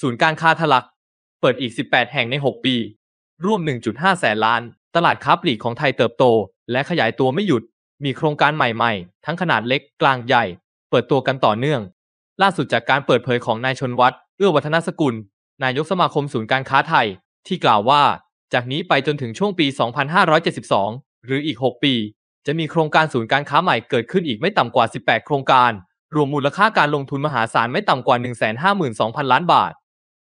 ศูนย์การค้าทะลัก เปิดอีก 18 แห่งใน 6 ปี ร่วม 1.5 แสนล้าน ตลาดค้าปลีกของไทยเติบโตและขยายตัวไม่หยุด มีโครงการใหม่ ๆ ทั้งขนาดเล็กกลางใหญ่ เปิดตัวกันต่อเนื่อง ล่าสุดจากการเปิดเผยของนายชนวัตรเอื้อวัฒนสกุล นายกสมาคมศูนย์การค้าไทย ที่กล่าวว่า จากนี้ไปจนถึงช่วงปี 2572 หรืออีก 6 ปี จะมีโครงการศูนย์การค้าใหม่เกิดขึ้นอีกไม่ต่ำกว่า 18 โครงการ รวมมูลค่าการลงทุนมหาศาลไม่ต่ำกว่า 152,000 ล้านบาท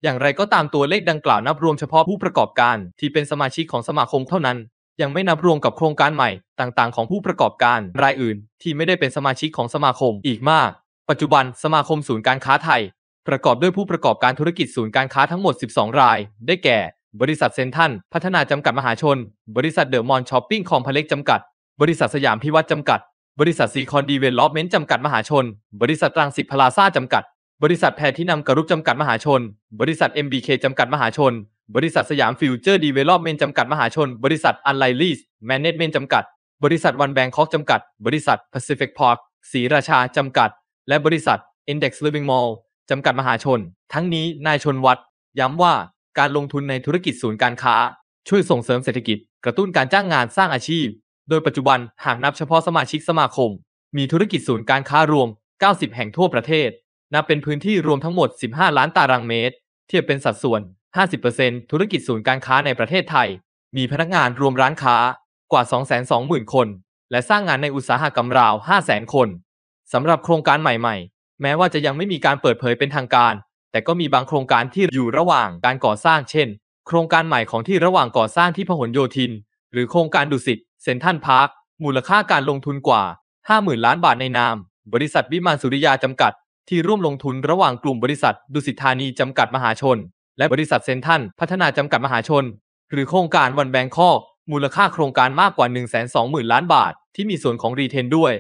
อย่างไรก็ตามตัวเลขดังกล่าวนับรวมเฉพาะผู้ประกอบการที่เป็นสมาชิกของสมาคมเท่านั้น ยังไม่นับรวมกับโครงการใหม่ต่างๆของผู้ประกอบการ รายอื่นที่ไม่ได้เป็นสมาชิกของสมาคมอีกมาก ปัจจุบันสมาคมศูนย์การค้าไทย ประกอบด้วยผู้ประกอบการธุรกิจศูนย์การค้าทั้งหมด 12 ราย ได้แก่ บริษัทเซนทันพัฒนาจำกัดมหาชน บริษัทเดอะมอลล์ช้อปปิ้งคอมเพล็กซ์จำกัดบริษัทสยามพิวัฒน์จำกัดบริษัทซีคอนดีเวลลอปเมนต์จำกัดมหาชนบริษัทตรังสิตพลาซ่าจำกัดบริษัทแพทที่นำกรุ๊ปจำกัดมหาชน บริษัท MBK จำกัดมหาชน บริษัทสยามฟิวเจอร์ดีเวล็อปเมนต์จำกัดมหาชน บริษัทอันไลลีสแมเนจเมนต์จำกัด บริษัทวันแบงคอกจำกัด บริษัท Pacific Park ศรีราชาจำกัด และบริษัท Index Living Mall จำกัดมหาชน ทั้งนี้นายชนวัตรย้ำว่าการลงทุนในธุรกิจศูนย์การค้า ช่วยส่งเสริมเศรษฐกิจ กระตุ้นการจ้างงานสร้างอาชีพ โดยปัจจุบันหากนับเฉพาะสมาชิกสมาคม มีธุรกิจศูนย์การค้ารวม 90 แห่งทั่วประเทศนับเป็นพื้นที่รวมทั้งหมด 15 ล้านตารางเมตร เทียบเป็นสัดส่วน 50%ธุรกิจศูนย์การค้าในประเทศไทย มีพนักงานรวมร้านค้ากว่า 220,000 คน และสร้างงานในอุตสาหกรรมราว 500,000 คน สำหรับโครงการใหม่ๆ แม้ว่าจะยังไม่มีการเปิดเผยเป็นทางการ แต่ก็มีบางโครงการที่อยู่ระหว่างการก่อสร้าง เช่น โครงการใหม่ของที่ระหว่างก่อสร้างที่พหลโยธิน หรือโครงการดุสิตเซนทันพาร์ค มูลค่าการลงทุนกว่า 50,000 ล้านบาทในนาม บริษัทวิมานสุริยาจำกัดที่ร่วมลงทุนระหว่างกลุ่มบริษัท ดุสิตธานีจำกัดมหาชน และบริษัทเซนทันพัฒนาจำกัดมหาชน หรือโครงการวันแบงคอกมูลค่าโครงการมากกว่า 120,000ล้านบาท ที่มีส่วนของรีเทนด้วย